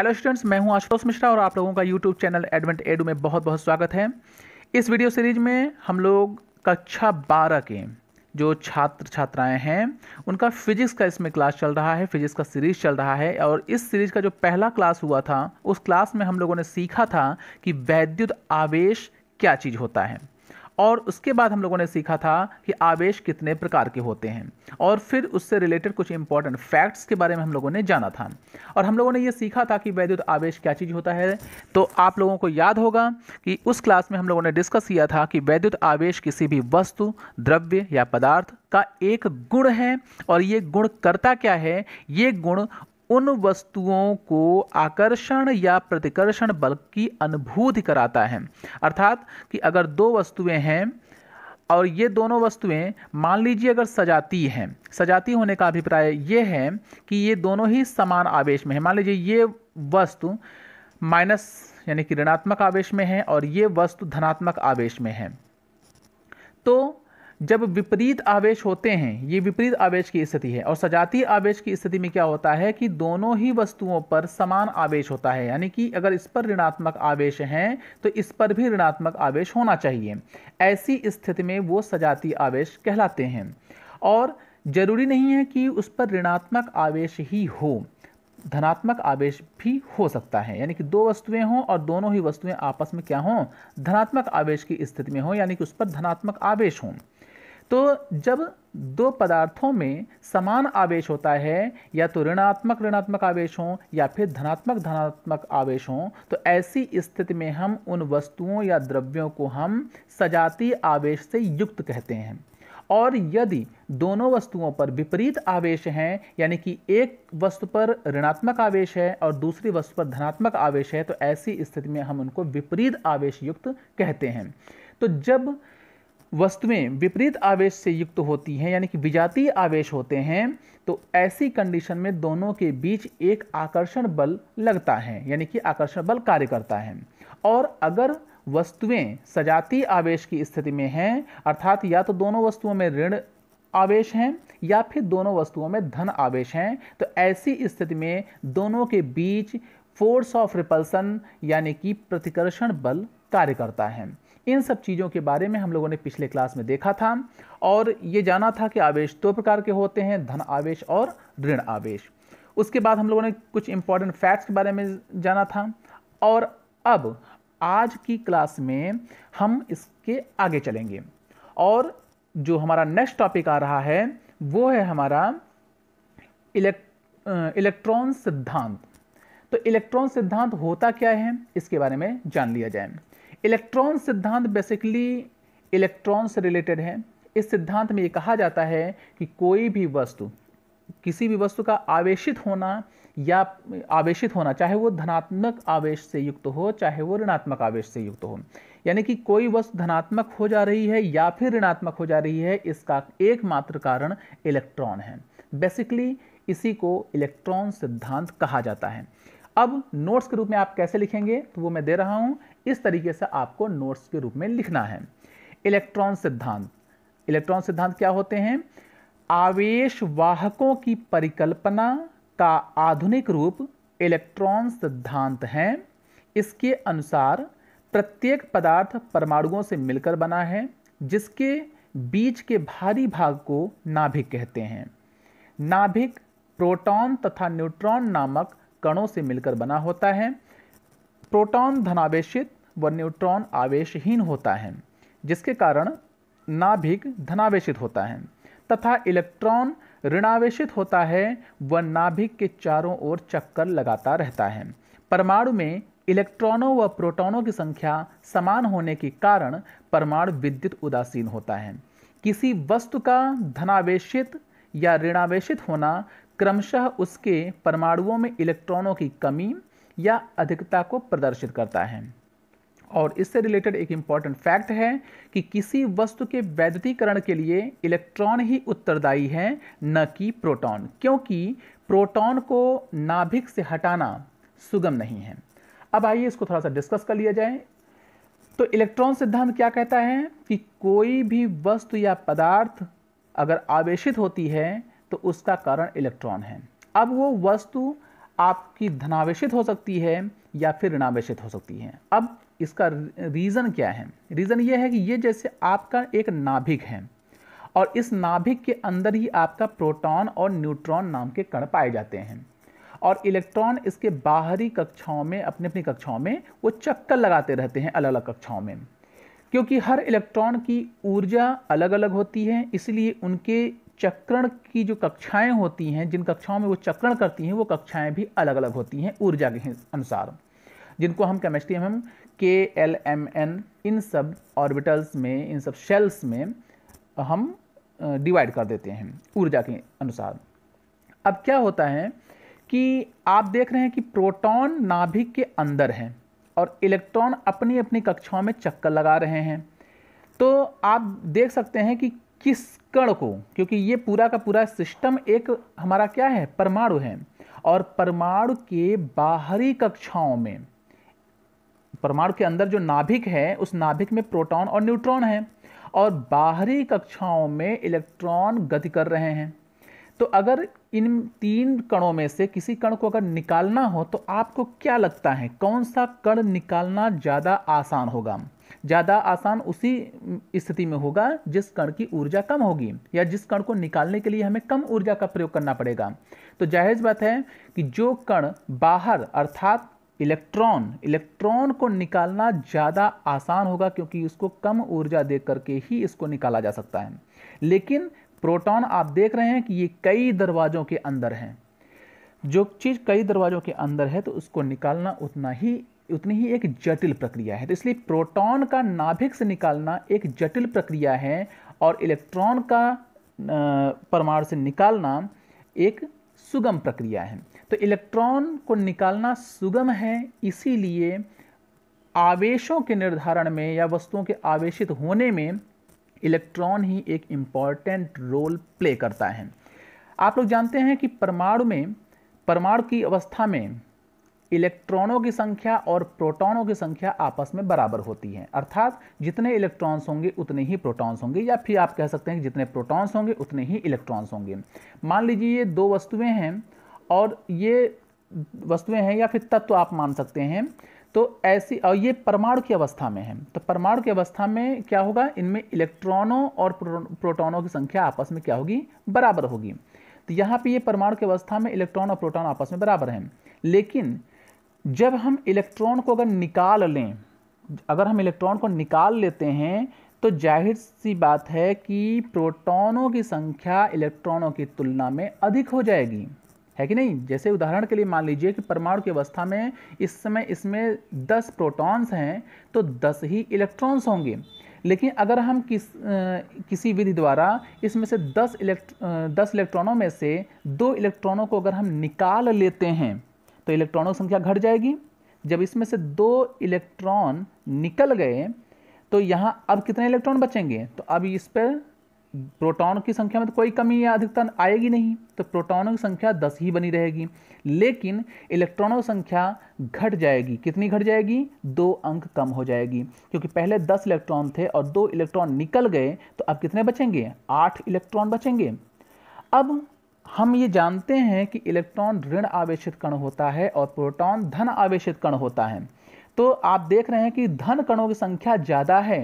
Hello students मैं हूं आशुतोष मिश्रा और आप लोगों का यूट्यूब चैनल एडवेंट एडू में बहुत बहुत स्वागत है इस वीडियो सीरीज में हम लोग कक्षा बारह के जो छात्र छात्राएं हैं उनका फिजिक्स का इसमें क्लास चल रहा है फिजिक्स का सीरीज चल रहा है और इस सीरीज का जो पहला क्लास हुआ था उस क्लास में हम लोगों ने सीखा था कि वैद्युत आवेश क्या चीज़ होता है और उसके बाद हम लोगों ने सीखा था कि आवेश कितने प्रकार के होते हैं और फिर उससे रिलेटेड कुछ इंपॉर्टेंट फैक्ट्स के बारे में हम लोगों ने जाना था और हम लोगों ने ये सीखा था कि वैद्युत आवेश क्या चीज़ होता है तो आप लोगों को याद होगा कि उस क्लास में हम लोगों ने डिस्कस किया था कि वैद्युत आवेश किसी भी वस्तु द्रव्य या पदार्थ का एक गुण है और ये गुण करता क्या है ये गुण उन वस्तुओं को आकर्षण या प्रतिकर्षण बल की अनुभूति कराता है अर्थात कि अगर दो वस्तुएं हैं और ये दोनों वस्तुएं मान लीजिए अगर सजाती हैं सजाती होने का अभिप्राय ये है कि ये दोनों ही समान आवेश में है मान लीजिए ये वस्तु माइनस यानी कि ऋणात्मक आवेश में है और ये वस्तु धनात्मक आवेश में है तो जब विपरीत आवेश होते हैं ये विपरीत आवेश की स्थिति है और सजातीय आवेश की स्थिति में क्या होता है कि दोनों ही वस्तुओं पर समान आवेश होता है यानी कि अगर इस पर ऋणात्मक आवेश हैं तो इस पर भी ऋणात्मक आवेश होना चाहिए ऐसी स्थिति में वो सजातीय आवेश कहलाते हैं और ज़रूरी नहीं है कि उस पर ऋणात्मक आवेश ही हो धनात्मक आवेश भी हो सकता है यानी कि दो वस्तुएं हों और दोनों ही वस्तुएं आपस में क्या हों धनात्मक आवेश की स्थिति में हों यानी कि उस पर धनात्मक आवेश हों तो जब दो पदार्थों में समान आवेश होता है या तो ऋणात्मक ऋणात्मक आवेश हो या फिर धनात्मक धनात्मक आवेश हों तो ऐसी स्थिति में हम उन वस्तुओं या द्रव्यों को हम सजातीय आवेश से युक्त कहते हैं और यदि दोनों वस्तुओं पर विपरीत आवेश हैं यानी कि एक वस्तु पर ऋणात्मक आवेश है और दूसरी वस्तु पर धनात्मक आवेश है तो ऐसी स्थिति में हम उनको विपरीत आवेश युक्त कहते हैं तो जब वस्तुएं विपरीत आवेश से युक्त होती हैं यानी कि विजातीय आवेश होते हैं तो ऐसी कंडीशन में दोनों के बीच एक आकर्षण बल लगता है यानी कि आकर्षण बल कार्य करता है और अगर वस्तुएं सजातीय आवेश की स्थिति में हैं अर्थात या तो दोनों वस्तुओं में ऋण आवेश हैं या फिर दोनों वस्तुओं में धन आवेश हैं तो ऐसी स्थिति में दोनों के बीच फोर्स ऑफ रिपल्सन यानी कि प्रतिकर्षण बल कार्य करता है इन सब चीज़ों के बारे में हम लोगों ने पिछले क्लास में देखा था और ये जाना था कि आवेश दो प्रकार के होते हैं धन आवेश और ऋण आवेश उसके बाद हम लोगों ने कुछ इंपॉर्टेंट फैक्ट्स के बारे में जाना था और अब आज की क्लास में हम इसके आगे चलेंगे और जो हमारा नेक्स्ट टॉपिक आ रहा है वो है हमारा इलेक्ट इलेक्ट्रॉन सिद्धांत तो इलेक्ट्रॉन सिद्धांत होता क्या है इसके बारे में जान लिया जाए इलेक्ट्रॉन सिद्धांत बेसिकली इलेक्ट्रॉन से रिलेटेड है इस सिद्धांत में ये कहा जाता है कि कोई भी वस्तु किसी भी वस्तु का आवेशित होना या आवेशित होना चाहे वो धनात्मक आवेश से युक्त हो चाहे वो ऋणात्मक आवेश से युक्त हो यानी कि कोई वस्तु धनात्मक हो जा रही है या फिर ऋणात्मक हो जा रही है इसका एकमात्र कारण इलेक्ट्रॉन है बेसिकली इसी को इलेक्ट्रॉन सिद्धांत कहा जाता है अब नोट्स के रूप में आप कैसे लिखेंगे तो वो मैं दे रहा हूँ इस तरीके से आपको नोट्स के रूप में लिखना है इलेक्ट्रॉन सिद्धांत इलेक्ट्रॉन सिद्धांत क्या होते हैं आवेश वाहकों की परिकल्पना का आधुनिक रूप इलेक्ट्रॉन सिद्धांत है इसके अनुसार प्रत्येक पदार्थ परमाणुओं से मिलकर बना है जिसके बीच के भारी भाग को नाभिक कहते हैं नाभिक प्रोटॉन तथा न्यूट्रॉन नामक कणों से मिलकर बना होता है प्रोटॉन धनावेशित व न्यूट्रॉन आवेशहीन होता है जिसके कारण नाभिक धनावेशित होता है तथा इलेक्ट्रॉन ऋणावेशित होता है व नाभिक के चारों ओर चक्कर लगाता रहता है परमाणु में इलेक्ट्रॉनों व प्रोटॉनों की संख्या समान होने के कारण परमाणु विद्युत उदासीन होता है किसी वस्तु का धनावेशित या ऋणावेशित होना क्रमशः उसके परमाणुओं में इलेक्ट्रॉनों की कमी या अधिकता को प्रदर्शित करता है और इससे रिलेटेड एक इम्पॉर्टेंट फैक्ट है कि किसी वस्तु के वैद्युतीकरण के लिए इलेक्ट्रॉन ही उत्तरदायी है न कि प्रोटॉन क्योंकि प्रोटॉन को नाभिक से हटाना सुगम नहीं है अब आइए इसको थोड़ा सा डिस्कस कर लिया जाए तो इलेक्ट्रॉन सिद्धांत क्या कहता है कि कोई भी वस्तु या पदार्थ अगर आवेशित होती है तो उसका कारण इलेक्ट्रॉन है अब वो वस्तु आपकी धनावेशित हो सकती है या फिर ऋणावेशित हो सकती है अब इसका रीज़न क्या है रीज़न ये है कि ये जैसे आपका एक नाभिक है और इस नाभिक के अंदर ही आपका प्रोटॉन और न्यूट्रॉन नाम के कण पाए जाते हैं और इलेक्ट्रॉन इसके बाहरी कक्षाओं में अपनी अपनी कक्षाओं में वो चक्कर लगाते रहते हैं अलग अलग कक्षाओं में क्योंकि हर इलेक्ट्रॉन की ऊर्जा अलग अलग होती है इसलिए उनके चक्रण की जो कक्षाएं होती हैं जिन कक्षाओं में वो चक्रण करती हैं वो कक्षाएं भी अलग अलग होती हैं ऊर्जा के अनुसार जिनको हम केमिस्ट्री में हम के एल एम एन इन सब ऑर्बिटल्स में इन सब शेल्स में हम डिवाइड कर देते हैं ऊर्जा के अनुसार अब क्या होता है कि आप देख रहे हैं कि प्रोटॉन नाभिक के अंदर हैं और इलेक्ट्रॉन अपनी अपनी कक्षाओं में चक्कर लगा रहे हैं तो आप देख सकते हैं कि किस कण को क्योंकि ये पूरा का पूरा सिस्टम एक हमारा क्या है परमाणु है और परमाणु के बाहरी कक्षाओं में परमाणु के अंदर जो नाभिक है उस नाभिक में प्रोटॉन और न्यूट्रॉन है और बाहरी कक्षाओं में इलेक्ट्रॉन गति कर रहे हैं तो अगर इन तीन कणों में से किसी कण को अगर निकालना हो तो आपको क्या लगता है कौन सा कण निकालना ज़्यादा आसान होगा ज़्यादा आसान उसी स्थिति में होगा जिस कण की ऊर्जा कम होगी या जिस कण को निकालने के लिए हमें कम ऊर्जा का प्रयोग करना पड़ेगा तो जाहिर बात है कि जो कण बाहर अर्थात इलेक्ट्रॉन इलेक्ट्रॉन को निकालना ज़्यादा आसान होगा क्योंकि उसको कम ऊर्जा दे करके ही इसको निकाला जा सकता है लेकिन प्रोटॉन आप देख रहे हैं कि ये कई दरवाज़ों के अंदर हैं जो चीज़ कई दरवाज़ों के अंदर है तो उसको निकालना उतना ही उतनी ही एक जटिल प्रक्रिया है तो इसलिए प्रोटॉन का नाभिक से निकालना एक जटिल प्रक्रिया है और इलेक्ट्रॉन का परमाणु से निकालना एक सुगम प्रक्रिया है तो इलेक्ट्रॉन को निकालना सुगम है इसीलिए आवेशों के निर्धारण में या वस्तुओं के आवेशित होने में इलेक्ट्रॉन ही एक इम्पॉर्टेंट रोल प्ले करता है आप लोग जानते हैं कि परमाणु में परमाणु की अवस्था में इलेक्ट्रॉनों की संख्या और प्रोटॉनों की संख्या आपस में बराबर होती है अर्थात जितने इलेक्ट्रॉन्स होंगे उतने ही प्रोटॉन्स होंगे या फिर आप कह सकते हैं कि जितने प्रोटॉन्स होंगे उतने ही इलेक्ट्रॉन्स होंगे मान लीजिए ये दो वस्तुएं हैं और ये वस्तुएं हैं या फिर तत्व आप मान सकते हैं तो ऐसी और ये परमाणु की अवस्था में है तो परमाणु की अवस्था में क्या होगा इनमें इलेक्ट्रॉनों और प्रोटोनों की संख्या आपस में क्या होगी बराबर होगी तो यहाँ पर ये परमाणु की अवस्था में इलेक्ट्रॉन और प्रोटोन आपस में बराबर हैं लेकिन जब हम इलेक्ट्रॉन को अगर निकाल लें अगर हम इलेक्ट्रॉन को निकाल लेते हैं तो जाहिर सी बात है कि प्रोटॉनों की संख्या इलेक्ट्रॉनों की तुलना में अधिक हो जाएगी है कि नहीं जैसे उदाहरण के लिए मान लीजिए कि परमाणु की अवस्था में इस समय इसमें 10 प्रोटॉन्स हैं तो 10 ही इलेक्ट्रॉन्स होंगे लेकिन अगर हम किस आ, किसी विधि द्वारा इसमें से 10 इलेक्ट्र दस इलेक्ट्रॉनों में से दो इलेक्ट्रॉनों को अगर हम निकाल लेते हैं तो इलेक्ट्रॉनों की संख्या घट जाएगी जब इसमें से दो इलेक्ट्रॉन निकल गए तो यहाँ अब कितने इलेक्ट्रॉन बचेंगे तो अब इस पर प्रोटॉन की संख्या में तो कोई कमी या अधिकतम आएगी नहीं तो प्रोटॉनों की संख्या दस ही बनी रहेगी लेकिन इलेक्ट्रॉनों की संख्या घट जाएगी कितनी घट जाएगी दो अंक कम हो जाएगी क्योंकि पहले दस इलेक्ट्रॉन थे और दो इलेक्ट्रॉन निकल गए तो अब कितने बचेंगे आठ इलेक्ट्रॉन बचेंगे अब हम ये जानते हैं कि इलेक्ट्रॉन ऋण आवेशित कण होता है और प्रोटॉन धन आवेशित कण होता है तो आप देख रहे हैं कि धन कणों की संख्या ज़्यादा है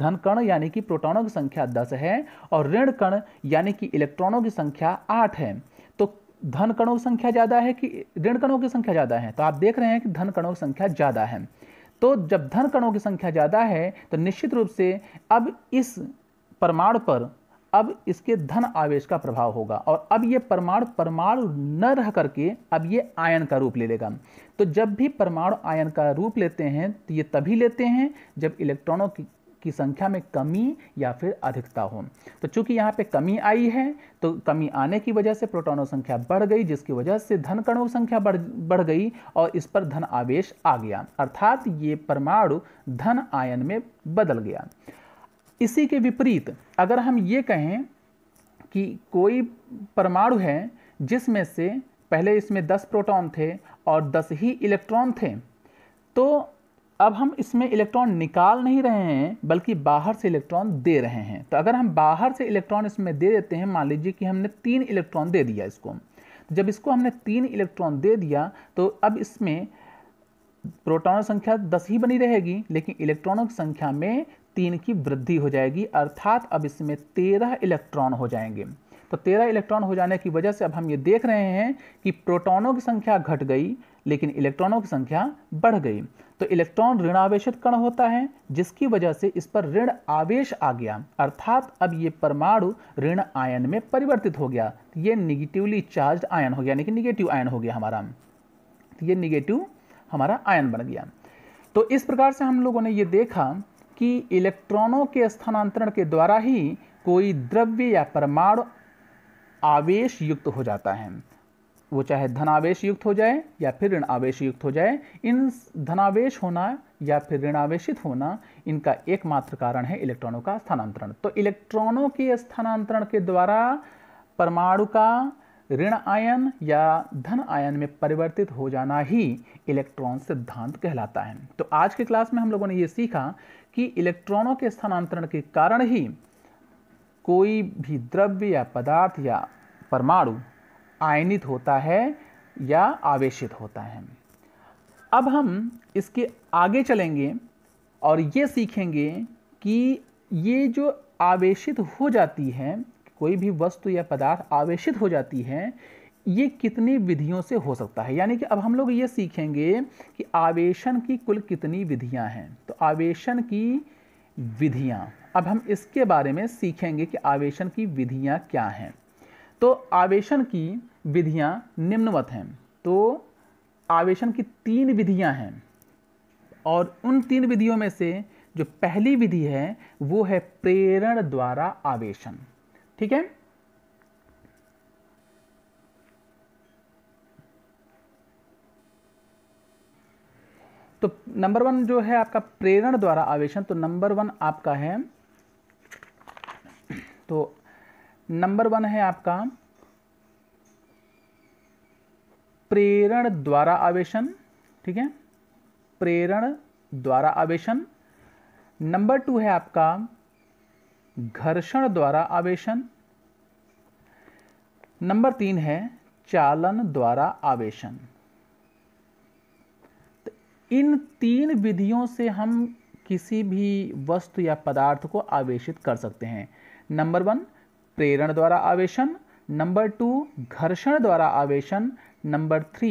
धन कण यानी कि प्रोटॉनों की संख्या 10 है और ऋण कण यानी कि इलेक्ट्रॉनों की संख्या 8 है तो धन कणों की संख्या ज़्यादा है कि ऋण कणों की संख्या ज़्यादा है तो आप देख रहे हैं कि धन कणों की संख्या ज़्यादा है तो जब धन कणों की संख्या ज़्यादा है तो निश्चित रूप से अब इस परमाणु पर अब इसके धन आवेश का प्रभाव होगा और अब ये परमाणु परमाणु न रह करके अब ये आयन का रूप ले लेगा तो जब भी परमाणु आयन का रूप लेते हैं तो ये तभी लेते हैं जब इलेक्ट्रॉनों की की संख्या में कमी या फिर अधिकता हो तो चूंकि यहाँ पे कमी आई है तो कमी आने की वजह से प्रोटॉनों संख्या बढ़ गई जिसकी वजह से धन कणों की संख्या बढ़ बढ़ गई और इस पर धन आवेश आ गया अर्थात ये परमाणु धन आयन में बदल गया इसी के विपरीत अगर हम ये कहें कि कोई परमाणु है जिसमें से पहले इसमें दस प्रोटॉन थे और दस ही इलेक्ट्रॉन थे तो अब हम इसमें इलेक्ट्रॉन निकाल नहीं रहे हैं बल्कि बाहर से इलेक्ट्रॉन दे रहे हैं तो अगर हम बाहर से इलेक्ट्रॉन इसमें दे देते हैं मान लीजिए कि हमने तीन इलेक्ट्रॉन दे दिया इसको जब इसको हमने तीन इलेक्ट्रॉन दे दिया तो अब इसमें प्रोटॉनों संख्या दस ही बनी रहेगी लेकिन इलेक्ट्रॉनों की संख्या में तीन की वृद्धि हो जाएगी अर्थात अब इसमें तेरह इलेक्ट्रॉन हो जाएंगे तो तेरह इलेक्ट्रॉन हो जाने की वजह से अब हम ये देख रहे हैं कि प्रोटॉनों की संख्या घट गई लेकिन इलेक्ट्रॉनों की संख्या बढ़ गई तो इलेक्ट्रॉन ऋण कण होता है जिसकी वजह से इस पर ऋण आवेश आ गया अर्थात अब ये परमाणु ऋण आयन में परिवर्तित हो गया ये निगेटिवली चार्ज आयन हो गया यानी कि निगेटिव आयन हो गया हमारा तो ये निगेटिव हमारा आयन बन गया तो इस प्रकार से हम लोगों ने ये देखा कि इलेक्ट्रॉनों के स्थानांतरण के द्वारा ही कोई द्रव्य या परमाणु आवेश युक्त हो जाता है वो चाहे धनावेश युक्त हो जाए या फिर ऋण आवेश युक्त हो जाए इन धनावेश होना या फिर ऋण आवेशित होना इनका एकमात्र कारण है इलेक्ट्रॉनों का स्थानांतरण तो इलेक्ट्रॉनों के स्थानांतरण के द्वारा परमाणु का ऋण आयन या धन आयन में परिवर्तित हो जाना ही इलेक्ट्रॉन सिद्धांत कहलाता है तो आज के क्लास में हम लोगों ने ये सीखा कि इलेक्ट्रॉनों के स्थानांतरण के कारण ही कोई भी द्रव्य या पदार्थ या परमाणु आयनित होता है या आवेशित होता है अब हम इसके आगे चलेंगे और ये सीखेंगे कि ये जो आवेशित हो जाती है कोई भी वस्तु या पदार्थ आवेशित हो जाती है ये कितनी विधियों से हो सकता है यानी कि अब हम लोग ये सीखेंगे कि आवेशन की कुल कितनी विधियां हैं तो आवेशन की विधियां अब हम इसके बारे में सीखेंगे कि आवेशन की विधियां क्या हैं तो आवेशन की विधियां निम्नवत हैं तो आवेशन की तीन विधियां हैं और उन तीन विधियों में से जो पहली विधि है वो है प्रेरण द्वारा आवेशन ठीक है नंबर वन जो है आपका प्रेरण द्वारा आवेशन तो नंबर वन आपका है तो नंबर वन है आपका प्रेरण द्वारा आवेशन ठीक है प्रेरण द्वारा आवेशन नंबर टू है आपका घर्षण द्वारा आवेशन नंबर तीन है चालन द्वारा आवेशन इन तीन विधियों से हम किसी भी वस्तु या पदार्थ को आवेशित कर सकते हैं नंबर वन प्रेरण द्वारा आवेशन नंबर टू घर्षण द्वारा आवेशन नंबर थ्री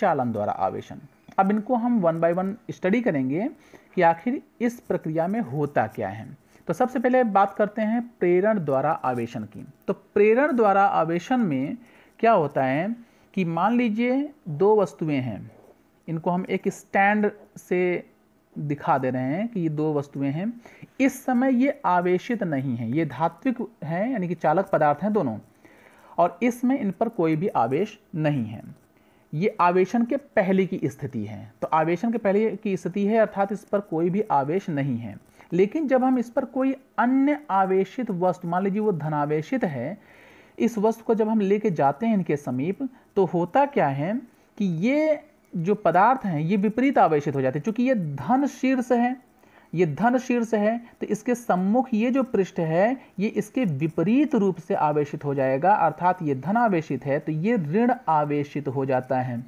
चालन द्वारा आवेशन अब इनको हम वन बाय वन स्टडी करेंगे कि आखिर इस प्रक्रिया में होता क्या है तो सबसे पहले बात करते हैं प्रेरण द्वारा आवेशन की तो प्रेरण द्वारा आवेशन में क्या होता है कि मान लीजिए दो वस्तुएं हैं इनको हम एक स्टैंड से दिखा दे रहे हैं कि ये दो वस्तुएं हैं इस समय ये आवेशित नहीं हैं ये धात्विक हैं यानी कि चालक पदार्थ हैं दोनों और इसमें इन पर कोई भी आवेश नहीं है ये आवेशन के पहले की स्थिति है तो आवेशन के पहले की स्थिति है अर्थात इस पर कोई भी आवेश नहीं है लेकिन जब हम इस पर कोई अन्य आवेशित वस्तु मान लीजिए वो धनावेशित है इस वस्तु को जब हम लेके जाते हैं इनके समीप तो होता क्या है कि ये जो पदार्थ हैं ये विपरीत आवेशित हो जाते हैं चूंकि ये धन शीर्ष है ये धन शीर्ष है तो इसके सम्मुख ये जो पृष्ठ है ये इसके विपरीत रूप से आवेशित हो जाएगा अर्थात ये धन आवेशित है तो ये ऋण आवेशित हो जाता है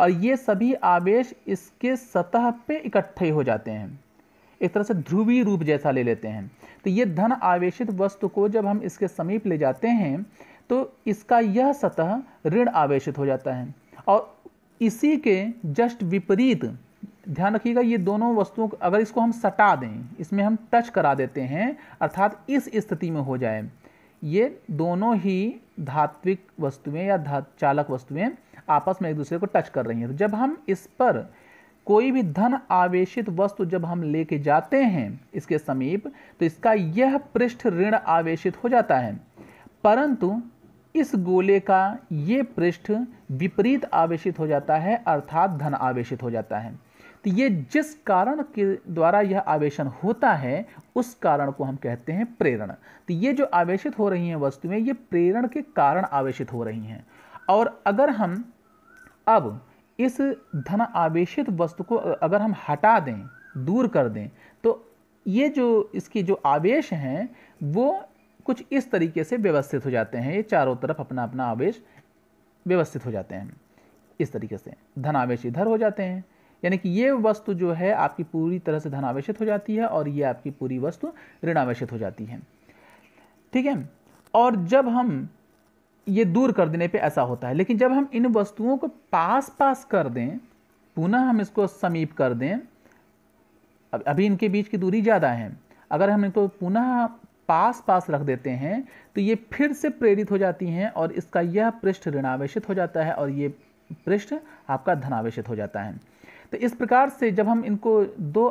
और ये सभी आवेश इसके सतह पे इकट्ठे हो जाते हैं एक तरह से ध्रुवी रूप जैसा ले लेते हैं तो ये धन आवेशित वस्तु को जब हम इसके समीप ले जाते हैं तो इसका यह सतह ऋण आवेशित हो जाता है और इसी के जस्ट विपरीत ध्यान रखिएगा ये दोनों वस्तुओं अगर इसको हम सटा दें इसमें हम टच करा देते हैं अर्थात इस स्थिति में हो जाए ये दोनों ही धात्विक वस्तुएं या चालक वस्तुएं आपस में एक दूसरे को टच कर रही हैं तो जब हम इस पर कोई भी धन आवेशित वस्तु जब हम लेके जाते हैं इसके समीप तो इसका यह पृष्ठ ऋण आवेशित हो जाता है परंतु इस गोले का ये पृष्ठ विपरीत आवेशित हो जाता है अर्थात धन आवेशित हो जाता है तो ये जिस कारण के द्वारा यह आवेशन होता है उस कारण को हम कहते हैं प्रेरण तो ये जो आवेशित हो रही हैं वस्तुएं ये प्रेरण के कारण आवेशित हो रही हैं और अगर हम अब इस धन आवेशित वस्तु को अगर हम हटा दें दूर कर दें तो ये जो इसके जो आवेश हैं वो कुछ इस तरीके से व्यवस्थित हो जाते हैं ये चारों तरफ अपना अपना आवेश व्यवस्थित हो जाते हैं इस तरीके से धनावेश इधर हो जाते हैं यानी कि ये वस्तु जो है आपकी पूरी तरह से धनावेशित हो जाती है और ये आपकी पूरी वस्तु ऋणावेशित हो जाती है ठीक है और जब हम ये दूर कर देने पे ऐसा होता है लेकिन जब हम इन वस्तुओं को पास पास कर दें पुनः हम इसको समीप कर दें अभी इनके बीच की दूरी ज़्यादा है अगर हम इनको पुनः पास पास रख देते हैं तो ये फिर से प्रेरित हो जाती हैं और इसका यह पृष्ठ ऋणावेशित हो जाता है और ये पृष्ठ आपका धनावेशित हो जाता है तो इस प्रकार से जब हम इनको दो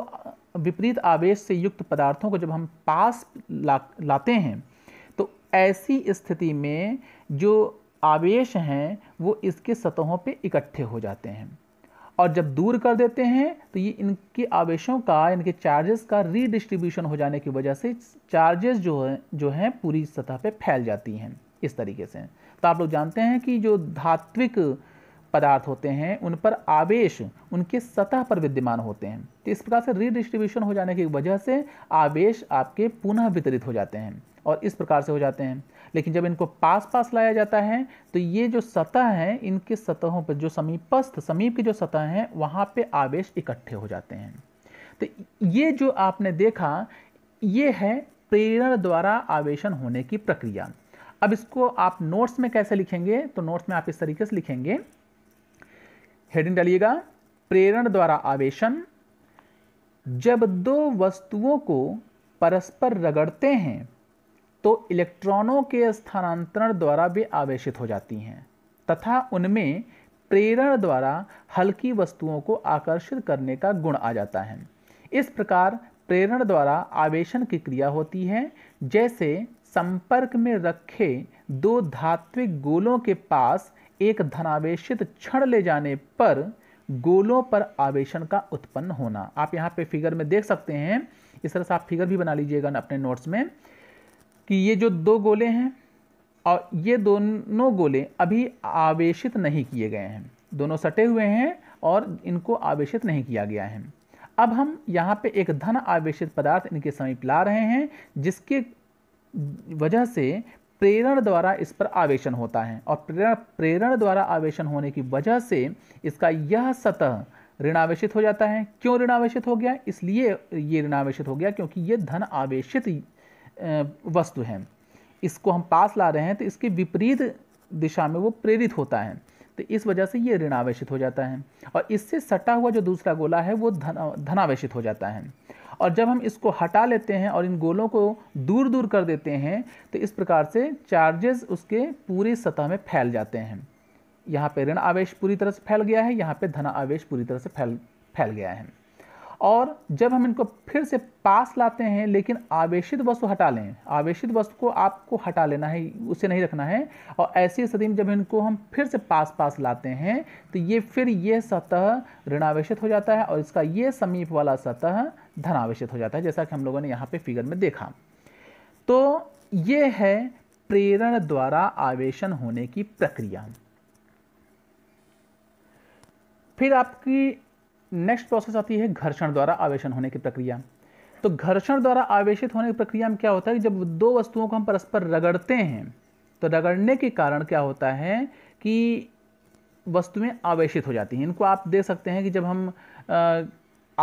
विपरीत आवेश से युक्त पदार्थों को जब हम पास ला लाते हैं तो ऐसी स्थिति में जो आवेश हैं वो इसके सतहों पे इकट्ठे हो जाते हैं और जब दूर कर देते हैं तो ये इनके आवेशों का इनके चार्जेस का रीडिस्ट्रीब्यूशन हो जाने की वजह से चार्जेस जो है जो हैं पूरी सतह पे फैल जाती हैं इस तरीके से तो आप लोग जानते हैं कि जो धात्विक पदार्थ होते हैं उन पर आवेश उनके सतह पर विद्यमान होते हैं तो इस प्रकार से रीडिस्ट्रीब्यूशन हो जाने की वजह से आवेश आपके पुनः वितरित हो जाते हैं और इस प्रकार से हो जाते हैं लेकिन जब इनको पास पास लाया जाता है तो ये जो सतह हैं इनके सतहों पर जो समीपस्थ समीप की जो सतह हैं वहाँ पे आवेश इकट्ठे हो जाते हैं तो ये जो आपने देखा ये है प्रेरण द्वारा आवेशन होने की प्रक्रिया अब इसको आप नोट्स में कैसे लिखेंगे तो नोट्स में आप इस तरीके से लिखेंगे हेडिंग डालिएगा प्रेरण द्वारा आवेशन जब दो वस्तुओं को परस्पर रगड़ते हैं तो इलेक्ट्रॉनों के स्थानांतरण द्वारा भी आवेशित हो जाती हैं तथा उनमें प्रेरण द्वारा हल्की वस्तुओं को आकर्षित करने का गुण आ जाता है इस प्रकार प्रेरण द्वारा आवेशन की क्रिया होती है जैसे संपर्क में रखे दो धात्विक गोलों के पास एक धनावेशित क्षण ले जाने पर गोलों पर आवेशन का उत्पन्न होना आप यहाँ पे फिगर में देख सकते हैं इस तरह से आप फिगर भी बना लीजिएगा अपने नोट्स में कि ये जो दो गोले हैं और ये दोनों गोले अभी आवेशित नहीं किए गए हैं दोनों सटे हुए हैं और इनको आवेशित नहीं किया गया है अब हम यहाँ पे एक धन आवेशित पदार्थ इनके समीप ला रहे हैं जिसके वजह से प्रेरण द्वारा इस पर आवेशन होता है और प्रेरण प्रेरण द्वारा आवेशन होने की वजह से इसका यह सतह ऋणावेशित हो जाता है क्यों ऋणावेशित हो गया इसलिए ये ऋणावेशित हो गया क्योंकि ये धन आवेशित वस्तु है इसको हम पास ला रहे हैं तो इसके विपरीत दिशा में वो प्रेरित होता है तो इस वजह से ये ऋणावेशित हो जाता है और इससे सटा हुआ जो दूसरा गोला है वो धन धनावेशित हो जाता है और जब हम इसको हटा लेते हैं और इन गोलों को दूर दूर कर देते हैं तो इस प्रकार से चार्जेस उसके पूरी सतह में फैल जाते हैं यहाँ पे ऋण आवेश पूरी तरह से फैल गया है यहाँ पे धन आवेश पूरी तरह से फैल फैल गया है और जब हम इनको फिर से पास लाते हैं लेकिन आवेशित वस्तु हटा लें आवेशित वस्तु को आपको हटा लेना है उसे नहीं रखना है और ऐसी स्थिति में जब इनको हम फिर से पास पास लाते हैं तो ये फिर ये सतह ऋणावेशित हो जाता है और इसका ये समीप वाला सतह धनावेशित हो जाता है जैसा कि हम लोगों ने यहाँ पे फिगर में देखा तो ये है प्रेरण द्वारा आवेशन होने की प्रक्रिया फिर आपकी नेक्स्ट प्रोसेस आती है घर्षण द्वारा आवेशन होने की प्रक्रिया तो घर्षण द्वारा आवेशित होने की प्रक्रिया में क्या होता है कि जब दो वस्तुओं को हम परस्पर रगड़ते हैं तो रगड़ने के कारण क्या होता है कि वस्तुएं आवेशित हो जाती हैं इनको आप देख सकते हैं कि जब हम आ,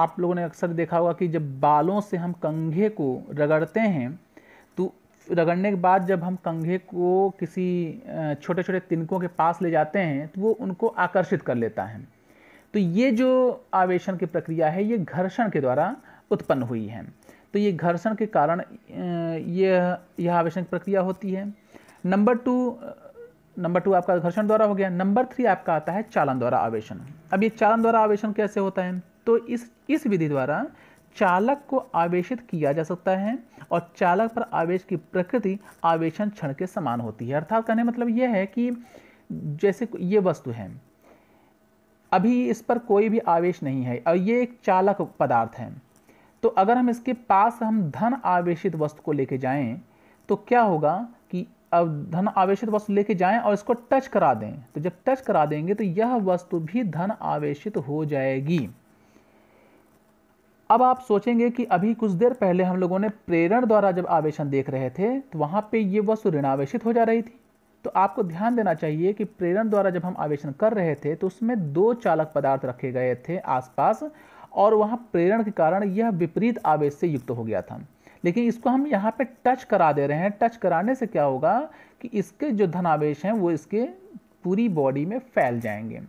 आप लोगों ने अक्सर देखा होगा कि जब बालों से हम कंघे को रगड़ते हैं तो रगड़ने के बाद जब हम कंघे को किसी छोटे छोटे तिनकों के पास ले जाते हैं तो वो उनको आकर्षित कर लेता है तो ये जो आवेशन की प्रक्रिया है ये घर्षण के द्वारा उत्पन्न हुई है तो ये घर्षण के कारण ये यह आवेशन की प्रक्रिया होती है नंबर टू नंबर टू आपका घर्षण द्वारा हो गया नंबर थ्री आपका आता है चालन द्वारा आवेशन अब ये चालन द्वारा आवेशन कैसे होता है तो इस इस विधि द्वारा चालक को आवेशित किया जा सकता है और चालक पर आवेश की प्रकृति आवेशन क्षण के समान होती है अर्थात कहने मतलब यह है कि जैसे ये वस्तु है अभी इस पर कोई भी आवेश नहीं है और ये एक चालक पदार्थ है तो अगर हम इसके पास हम धन आवेशित वस्तु को लेके जाएं तो क्या होगा कि अब धन आवेशित वस्तु लेके जाएं और इसको टच करा दें तो जब टच करा देंगे तो यह वस्तु भी धन आवेशित हो जाएगी अब आप सोचेंगे कि अभी कुछ देर पहले हम लोगों ने प्रेरण द्वारा जब आवेशन देख रहे थे तो वहां पे ये वस्तु ऋणावेशित हो जा रही थी तो आपको ध्यान देना चाहिए कि प्रेरण द्वारा जब हम आवेशन कर रहे थे तो उसमें दो चालक पदार्थ रखे गए थे आसपास और वहाँ प्रेरण के कारण यह विपरीत आवेश से युक्त हो गया था लेकिन इसको हम यहाँ पे टच करा दे रहे हैं टच कराने से क्या होगा कि इसके जो धनावेश हैं वो इसके पूरी बॉडी में फैल जाएंगे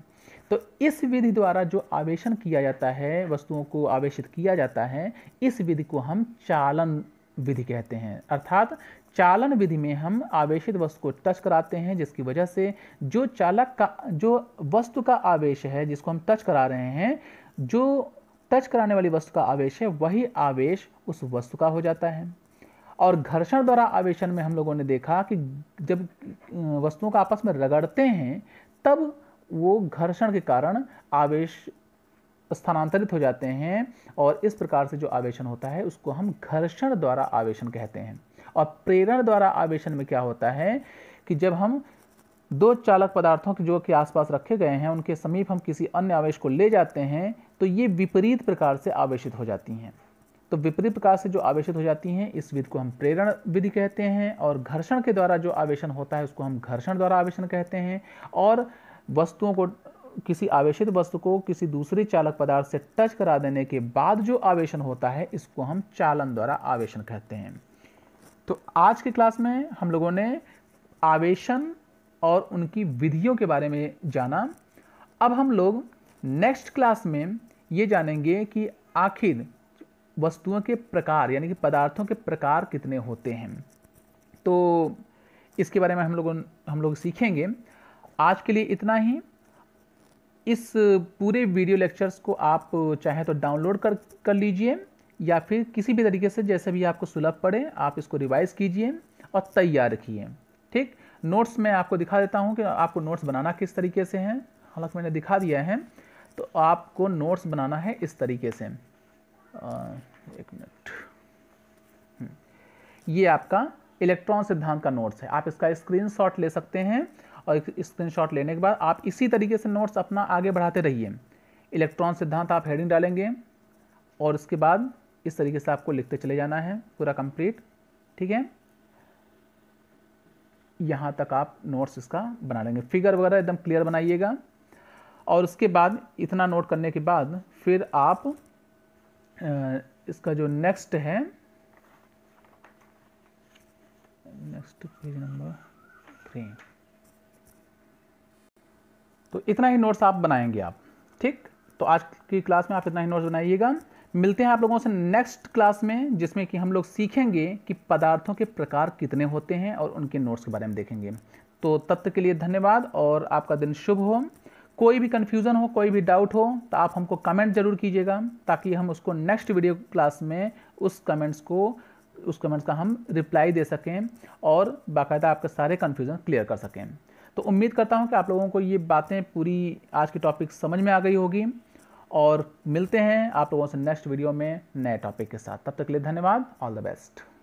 तो इस विधि द्वारा जो आवेशन किया जाता है वस्तुओं को आवेशित किया जाता है इस विधि को हम चालन विधि कहते हैं अर्थात चालन विधि में हम आवेशित वस्तु को टच कराते हैं जिसकी वजह से जो चालक का जो वस्तु का आवेश है जिसको हम टच करा रहे हैं जो टच कराने वाली वस्तु का आवेश है वही आवेश उस वस्तु का हो जाता है और घर्षण द्वारा आवेशन में हम लोगों ने देखा कि जब वस्तुओं का आपस में रगड़ते हैं तब वो घर्षण के कारण आवेश स्थानांतरित हो जाते हैं और इस प्रकार से जो आवेशन होता है उसको हम घर्षण द्वारा आवेशन कहते हैं और प्रेरण द्वारा आवेशन में क्या होता है कि जब हम दो चालक पदार्थों के जो कि आसपास रखे गए हैं उनके समीप हम किसी अन्य आवेश को ले जाते हैं तो ये विपरीत प्रकार से आवेशित हो जाती हैं तो विपरीत प्रकार से जो आवेशित हो जाती हैं इस विधि को हम प्रेरण विधि कहते हैं और घर्षण के द्वारा जो आवेशन होता है उसको हम घर्षण द्वारा आवेशन कहते हैं और वस्तुओं को किसी आवेशित वस्तु को किसी दूसरे चालक पदार्थ से टच करा देने के बाद जो आवेशन होता है इसको हम चालन द्वारा आवेशन कहते हैं तो आज के क्लास में हम लोगों ने आवेशन और उनकी विधियों के बारे में जाना अब हम लोग नेक्स्ट क्लास में ये जानेंगे कि आखिर वस्तुओं के प्रकार यानी कि पदार्थों के प्रकार कितने होते हैं तो इसके बारे में हम लोग हम लोग सीखेंगे आज के लिए इतना ही इस पूरे वीडियो लेक्चर्स को आप चाहे तो डाउनलोड कर कर लीजिए या फिर किसी भी तरीके से जैसे भी आपको सुलभ पड़े आप इसको रिवाइज़ कीजिए और तैयार रखिए ठीक नोट्स मैं आपको दिखा देता हूँ कि आपको नोट्स बनाना किस तरीके से है हालांकि मैंने दिखा दिया है तो आपको नोट्स बनाना है इस तरीके से एक मिनट हम्म। ये आपका इलेक्ट्रॉन सिद्धांत का नोट्स है आप इसका स्क्रीन ले सकते हैं और स्क्रीन लेने के बाद आप इसी तरीके से नोट्स अपना आगे बढ़ाते रहिए इलेक्ट्रॉन सिद्धांत आप हेडिंग डालेंगे और उसके बाद इस तरीके से आपको लिखते चले जाना है पूरा कंप्लीट ठीक है यहाँ तक आप नोट्स इसका बना लेंगे फिगर वगैरह एकदम क्लियर बनाइएगा और उसके बाद इतना नोट करने के बाद फिर आप इसका जो नेक्स्ट है नेक्स्ट पेज नंबर थ्री तो इतना ही नोट्स आप बनाएंगे आप ठीक तो आज की क्लास में आप इतना ही नोट्स बनाइएगा मिलते हैं आप लोगों से नेक्स्ट क्लास में जिसमें कि हम लोग सीखेंगे कि पदार्थों के प्रकार कितने होते हैं और उनके नोट्स के बारे में देखेंगे तो तब तक के लिए धन्यवाद और आपका दिन शुभ हो कोई भी कन्फ्यूज़न हो कोई भी डाउट हो तो आप हमको कमेंट ज़रूर कीजिएगा ताकि हम उसको नेक्स्ट वीडियो क्लास में उस कमेंट्स को उस कमेंट्स का हम रिप्लाई दे सकें और बाकायदा आपके सारे कन्फ्यूज़न क्लियर कर सकें तो उम्मीद करता हूँ कि आप लोगों को ये बातें पूरी आज के टॉपिक समझ में आ गई होगी और मिलते हैं आप लोगों से नेक्स्ट वीडियो में नए टॉपिक के साथ तब तक के लिए धन्यवाद ऑल द बेस्ट